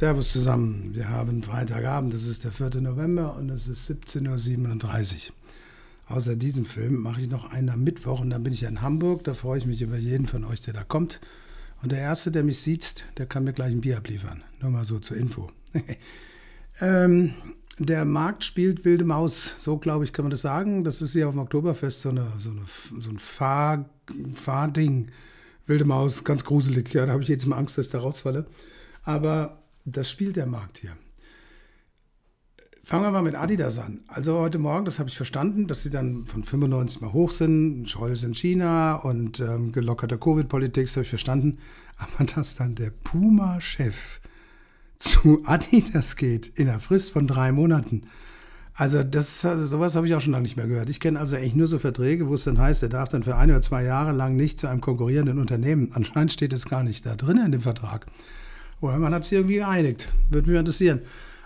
Servus zusammen. Wir haben Freitagabend, es ist der 4. November und es ist 17.37 Uhr. Außer diesem Film mache ich noch einen am Mittwoch und dann bin ich in Hamburg. Da freue ich mich über jeden von euch, der da kommt. Und der Erste, der mich sieht, der kann mir gleich ein Bier abliefern. Nur mal so zur Info. ähm, der Markt spielt wilde Maus, so glaube ich, kann man das sagen. Das ist hier auf dem Oktoberfest so, eine, so, eine, so ein Fahr, Fahrding. Wilde Maus, ganz gruselig. Ja, da habe ich jetzt Mal Angst, dass ich da rausfalle. Aber das spielt der Markt hier. Fangen wir mal mit Adidas an. Also heute Morgen, das habe ich verstanden, dass sie dann von 95 mal hoch sind, Scholz in China und ähm, gelockerte Covid-Politik, das habe ich verstanden. Aber dass dann der Puma-Chef zu Adidas geht in der Frist von drei Monaten. Also das, also sowas habe ich auch schon lange nicht mehr gehört. Ich kenne also eigentlich nur so Verträge, wo es dann heißt, er darf dann für ein oder zwei Jahre lang nicht zu einem konkurrierenden Unternehmen. Anscheinend steht es gar nicht da drin in dem Vertrag. Oder man hat sich irgendwie geeinigt. Würde mich interessieren.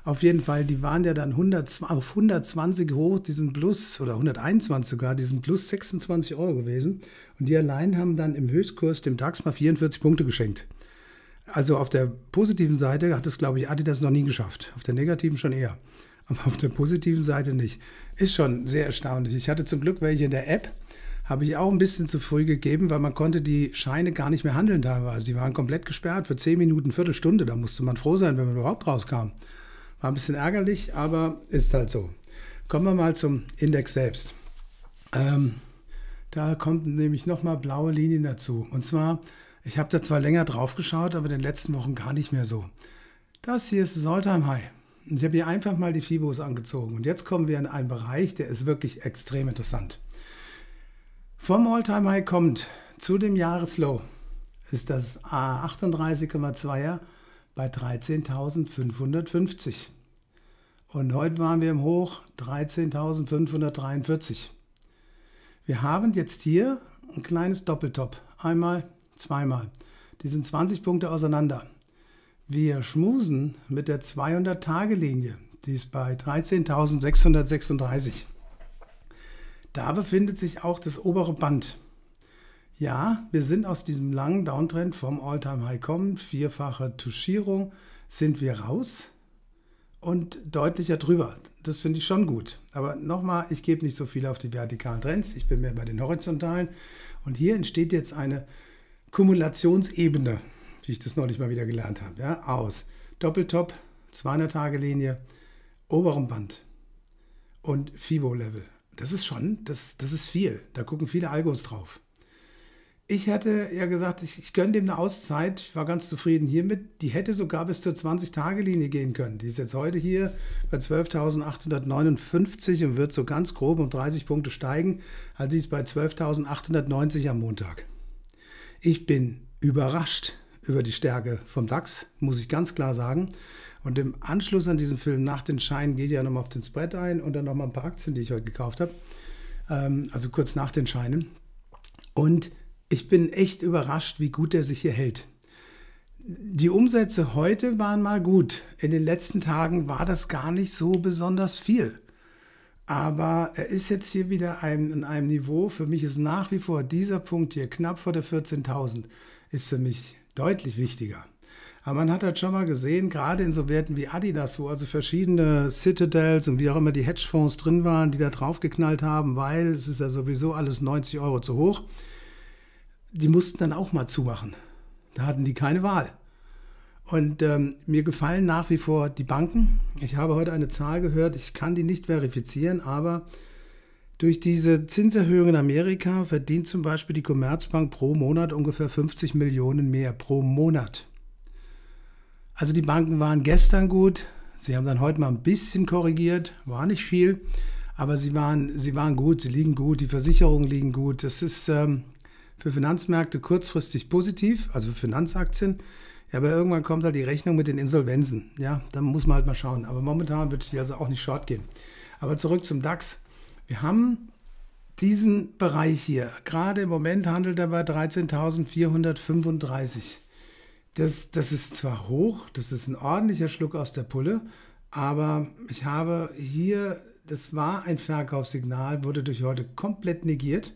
Auf jeden Fall, die waren ja dann 100, auf 120 hoch, diesen Plus, oder 121 sogar, diesen Plus 26 Euro gewesen. Und die allein haben dann im Höchstkurs dem DAX mal 44 Punkte geschenkt. Also auf der positiven Seite hat es, glaube ich, Adidas noch nie geschafft. Auf der negativen schon eher. Aber auf der positiven Seite nicht. Ist schon sehr erstaunlich. Ich hatte zum Glück welche in der App habe ich auch ein bisschen zu früh gegeben, weil man konnte die Scheine gar nicht mehr handeln teilweise. Die waren komplett gesperrt für 10 Minuten, Viertelstunde. Da musste man froh sein, wenn man überhaupt rauskam. War ein bisschen ärgerlich, aber ist halt so. Kommen wir mal zum Index selbst. Ähm, da kommt nämlich nochmal blaue Linien dazu. Und zwar, ich habe da zwar länger drauf geschaut, aber in den letzten Wochen gar nicht mehr so. Das hier ist das Alltime High. Und Ich habe hier einfach mal die Fibos angezogen. Und jetzt kommen wir in einen Bereich, der ist wirklich extrem interessant. Vom Alltime high kommt zu dem Jahreslow ist das A38,2er bei 13.550. Und heute waren wir im Hoch 13.543. Wir haben jetzt hier ein kleines Doppeltop. Einmal, zweimal. Die sind 20 Punkte auseinander. Wir schmusen mit der 200-Tage-Linie. Die ist bei 13.636. Da befindet sich auch das obere Band. Ja, wir sind aus diesem langen Downtrend vom All-Time-High kommen, vierfache Tuschierung, sind wir raus und deutlicher drüber. Das finde ich schon gut. Aber nochmal, ich gebe nicht so viel auf die vertikalen Trends, ich bin mehr bei den horizontalen. Und hier entsteht jetzt eine Kumulationsebene, wie ich das neulich mal wieder gelernt habe, ja, aus Doppeltop, 200-Tage-Linie, oberem Band und FIBO-Level das ist schon, das, das ist viel. Da gucken viele Algos drauf. Ich hatte ja gesagt, ich, ich gönne dem eine Auszeit, war ganz zufrieden hiermit. Die hätte sogar bis zur 20-Tage-Linie gehen können. Die ist jetzt heute hier bei 12.859 und wird so ganz grob um 30 Punkte steigen. Also sie ist bei 12.890 am Montag. Ich bin überrascht über die Stärke vom DAX, muss ich ganz klar sagen. Und im Anschluss an diesen Film nach den Scheinen gehe ich ja nochmal auf den Spread ein und dann nochmal ein paar Aktien, die ich heute gekauft habe. Ähm, also kurz nach den Scheinen. Und ich bin echt überrascht, wie gut er sich hier hält. Die Umsätze heute waren mal gut. In den letzten Tagen war das gar nicht so besonders viel. Aber er ist jetzt hier wieder ein, in einem Niveau. Für mich ist nach wie vor dieser Punkt hier knapp vor der 14.000 ist für mich deutlich wichtiger. Aber man hat halt schon mal gesehen, gerade in so Werten wie Adidas, wo also verschiedene Citadels und wie auch immer die Hedgefonds drin waren, die da draufgeknallt haben, weil es ist ja sowieso alles 90 Euro zu hoch, die mussten dann auch mal zumachen. Da hatten die keine Wahl. Und ähm, mir gefallen nach wie vor die Banken. Ich habe heute eine Zahl gehört, ich kann die nicht verifizieren, aber durch diese Zinserhöhung in Amerika verdient zum Beispiel die Commerzbank pro Monat ungefähr 50 Millionen mehr pro Monat. Also die Banken waren gestern gut. Sie haben dann heute mal ein bisschen korrigiert, war nicht viel, aber sie waren, sie waren gut, sie liegen gut, die Versicherungen liegen gut. Das ist ähm, für Finanzmärkte kurzfristig positiv, also für Finanzaktien. Ja, aber irgendwann kommt halt die Rechnung mit den Insolvenzen. Ja, da muss man halt mal schauen. Aber momentan würde ich die also auch nicht short gehen. Aber zurück zum DAX. Wir haben diesen Bereich hier. Gerade im Moment handelt er bei 13.435. Das, das ist zwar hoch, das ist ein ordentlicher Schluck aus der Pulle, aber ich habe hier, das war ein Verkaufssignal, wurde durch heute komplett negiert.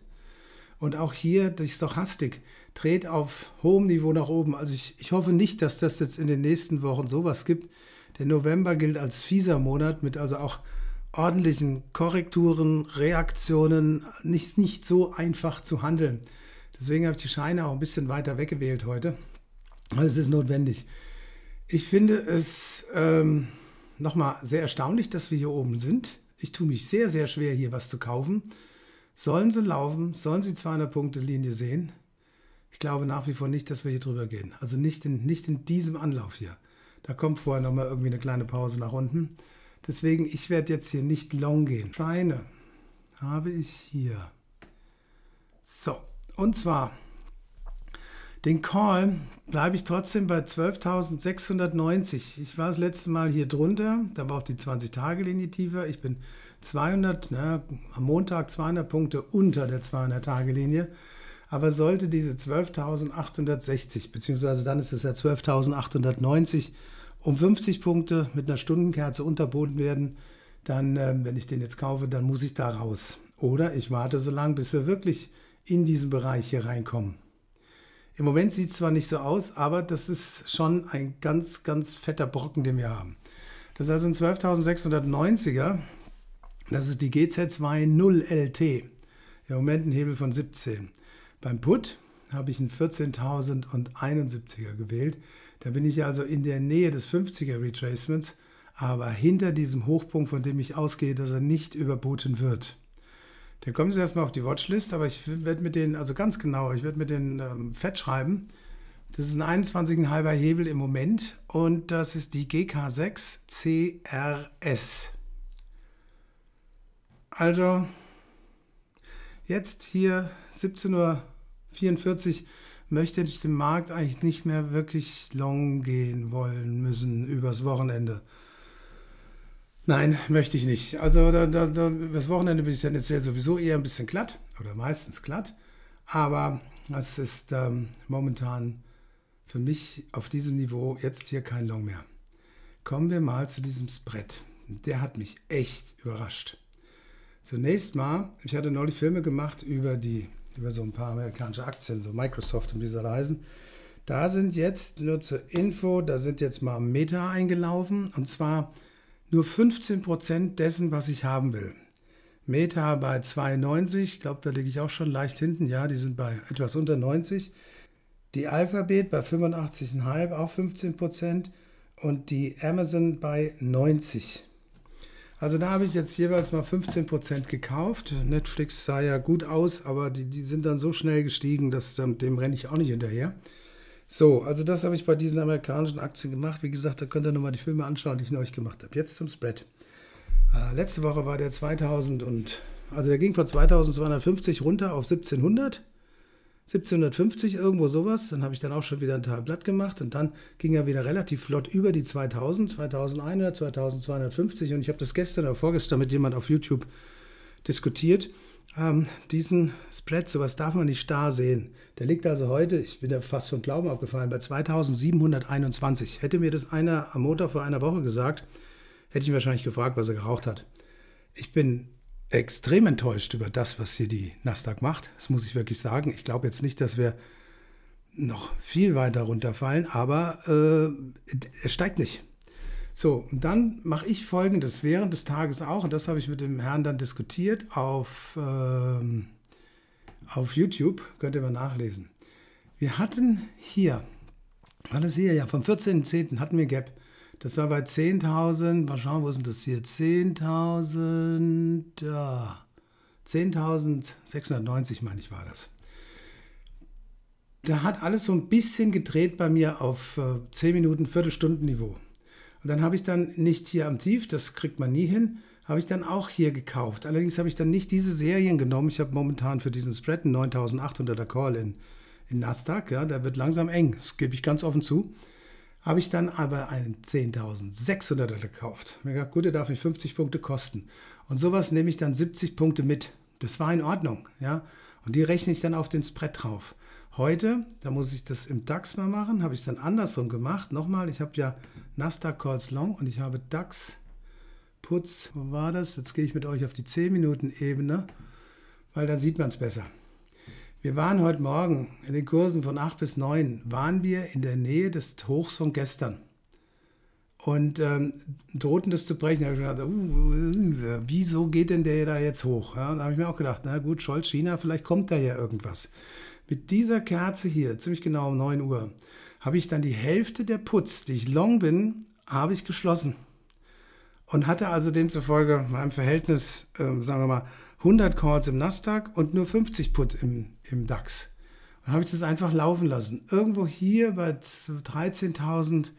Und auch hier die Stochastik dreht auf hohem Niveau nach oben. Also ich, ich hoffe nicht, dass das jetzt in den nächsten Wochen sowas gibt. Der November gilt als fieser Monat mit also auch ordentlichen Korrekturen, Reaktionen, nicht, nicht so einfach zu handeln. Deswegen habe ich die Scheine auch ein bisschen weiter weggewählt heute. Es ist notwendig. Ich finde es ähm, nochmal sehr erstaunlich, dass wir hier oben sind. Ich tue mich sehr, sehr schwer, hier was zu kaufen. Sollen sie laufen? Sollen sie 200-Punkte-Linie sehen? Ich glaube nach wie vor nicht, dass wir hier drüber gehen. Also nicht in, nicht in diesem Anlauf hier. Da kommt vorher nochmal irgendwie eine kleine Pause nach unten. Deswegen, ich werde jetzt hier nicht long gehen. Scheine habe ich hier. So, und zwar den Call bleibe ich trotzdem bei 12.690. Ich war das letzte Mal hier drunter, da war auch die 20-Tage-Linie tiefer. Ich bin 200, na, am Montag 200 Punkte unter der 200-Tage-Linie. Aber sollte diese 12.860, beziehungsweise dann ist es ja 12.890, um 50 Punkte mit einer Stundenkerze unterboten werden, dann, äh, wenn ich den jetzt kaufe, dann muss ich da raus. Oder ich warte so lange, bis wir wirklich in diesen Bereich hier reinkommen. Im Moment sieht es zwar nicht so aus, aber das ist schon ein ganz, ganz fetter Brocken, den wir haben. Das ist also ein 12.690er. Das ist die gz 2 0 lt Im Moment ein Hebel von 17. Beim Put habe ich einen 14.071er gewählt. Da bin ich also in der Nähe des 50er Retracements, aber hinter diesem Hochpunkt, von dem ich ausgehe, dass er nicht überboten wird. Dann kommen sie erstmal auf die Watchlist, aber ich werde mit denen, also ganz genau, ich werde mit denen ähm, fett schreiben. Das ist ein 21,5er Hebel im Moment und das ist die GK6 CRS. Also jetzt hier 17.44 Uhr möchte ich den Markt eigentlich nicht mehr wirklich long gehen wollen müssen übers Wochenende. Nein, möchte ich nicht. Also da, da, da, das Wochenende bin ich dann jetzt sowieso eher ein bisschen glatt oder meistens glatt. Aber es ist ähm, momentan für mich auf diesem Niveau jetzt hier kein Long mehr. Kommen wir mal zu diesem Spread. Der hat mich echt überrascht. Zunächst mal, ich hatte neulich Filme gemacht über die über so ein paar amerikanische Aktien, so Microsoft und wie sie alle heißen. Da sind jetzt nur zur Info, da sind jetzt mal Meta eingelaufen und zwar nur 15% dessen, was ich haben will. Meta bei 92, ich glaube, da liege ich auch schon leicht hinten. Ja, die sind bei etwas unter 90. Die Alphabet bei 85,5, auch 15 Und die Amazon bei 90. Also da habe ich jetzt jeweils mal 15 gekauft. Netflix sah ja gut aus, aber die, die sind dann so schnell gestiegen, dass dem renne ich auch nicht hinterher. So, also das habe ich bei diesen amerikanischen Aktien gemacht. Wie gesagt, da könnt ihr nochmal die Filme anschauen, die ich neulich gemacht habe. Jetzt zum Spread. Äh, letzte Woche war der 2000 und, also der ging von 2250 runter auf 1700. 1750, irgendwo sowas. Dann habe ich dann auch schon wieder ein Teil Blatt gemacht und dann ging er wieder relativ flott über die 2000, 2100, 2250 und ich habe das gestern oder vorgestern mit jemand auf YouTube diskutiert ähm, diesen Spread, sowas darf man nicht starr sehen. Der liegt also heute, ich bin ja fast vom Glauben abgefallen, bei 2721. Hätte mir das einer am Montag vor einer Woche gesagt, hätte ich ihn wahrscheinlich gefragt, was er geraucht hat. Ich bin extrem enttäuscht über das, was hier die Nasdaq macht. Das muss ich wirklich sagen. Ich glaube jetzt nicht, dass wir noch viel weiter runterfallen, aber äh, er steigt nicht. So, und dann mache ich folgendes während des Tages auch, und das habe ich mit dem Herrn dann diskutiert auf, ähm, auf YouTube, könnt ihr mal nachlesen. Wir hatten hier, war das hier, ja, vom 14.10. hatten wir Gap. Das war bei 10.000, mal schauen, wo ist denn das hier? 10.000, da. 10.690, meine ich, war das. Da hat alles so ein bisschen gedreht bei mir auf äh, 10 Minuten, Viertelstunden Niveau. Und dann habe ich dann nicht hier am Tief, das kriegt man nie hin, habe ich dann auch hier gekauft. Allerdings habe ich dann nicht diese Serien genommen. Ich habe momentan für diesen Spread einen 9800er Call in, in Nasdaq. Ja, da wird langsam eng, das gebe ich ganz offen zu. Habe ich dann aber einen 10.600er gekauft. Mir gedacht, gut, der darf mich 50 Punkte kosten. Und sowas nehme ich dann 70 Punkte mit. Das war in Ordnung. Ja? Und die rechne ich dann auf den Spread drauf. Heute, da muss ich das im DAX mal machen, habe ich es dann andersrum gemacht. Nochmal, ich habe ja Nasdaq Calls Long und ich habe DAX Putz. wo war das? Jetzt gehe ich mit euch auf die 10-Minuten-Ebene, weil dann sieht man es besser. Wir waren heute Morgen in den Kursen von 8 bis 9, waren wir in der Nähe des Hochs von gestern. Und ähm, drohten das zu brechen, Da habe ich gedacht, uh, wieso geht denn der da jetzt hoch? Ja, da habe ich mir auch gedacht, na gut, Scholz, China, vielleicht kommt da ja irgendwas. Mit dieser Kerze hier, ziemlich genau um 9 Uhr, habe ich dann die Hälfte der Putz, die ich long bin, habe ich geschlossen. Und hatte also demzufolge meinem Verhältnis, äh, sagen wir mal, 100 Calls im Nasdaq und nur 50 Put im, im DAX. Dann habe ich das einfach laufen lassen. Irgendwo hier bei 13.000,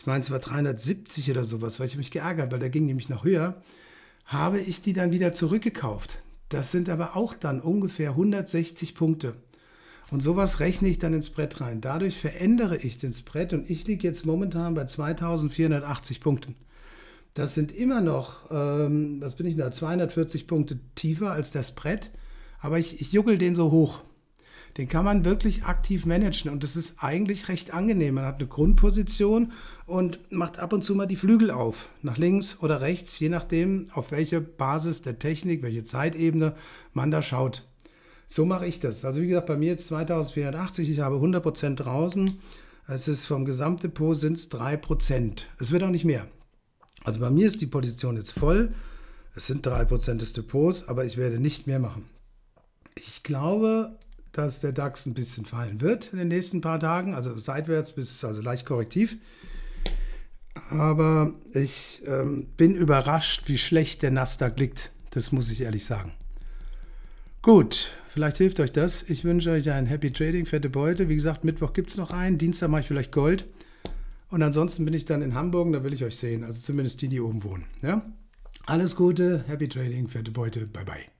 ich meine, es war 370 oder sowas, weil ich mich geärgert, weil der ging nämlich noch höher, habe ich die dann wieder zurückgekauft. Das sind aber auch dann ungefähr 160 Punkte. Und sowas rechne ich dann ins Brett rein. Dadurch verändere ich den Spread und ich liege jetzt momentan bei 2480 Punkten. Das sind immer noch, ähm, was bin ich da, 240 Punkte tiefer als das Brett, aber ich, ich juckel den so hoch. Den kann man wirklich aktiv managen und das ist eigentlich recht angenehm. Man hat eine Grundposition und macht ab und zu mal die Flügel auf, nach links oder rechts, je nachdem, auf welche Basis der Technik, welche Zeitebene man da schaut. So mache ich das. Also wie gesagt, bei mir jetzt 2480, ich habe 100% draußen. Es ist vom Gesamtdepot sind es 3%. Es wird auch nicht mehr. Also bei mir ist die Position jetzt voll. Es sind 3% des Depots, aber ich werde nicht mehr machen. Ich glaube, dass der DAX ein bisschen fallen wird in den nächsten paar Tagen, also seitwärts bis, also leicht korrektiv. Aber ich ähm, bin überrascht, wie schlecht der Nasdaq liegt. Das muss ich ehrlich sagen. Gut, vielleicht hilft euch das. Ich wünsche euch ein Happy Trading, fette Beute. Wie gesagt, Mittwoch gibt es noch einen, Dienstag mache ich vielleicht Gold. Und ansonsten bin ich dann in Hamburg, da will ich euch sehen. Also zumindest die, die oben wohnen. Ja? Alles Gute, Happy Trading, fette Beute, bye bye.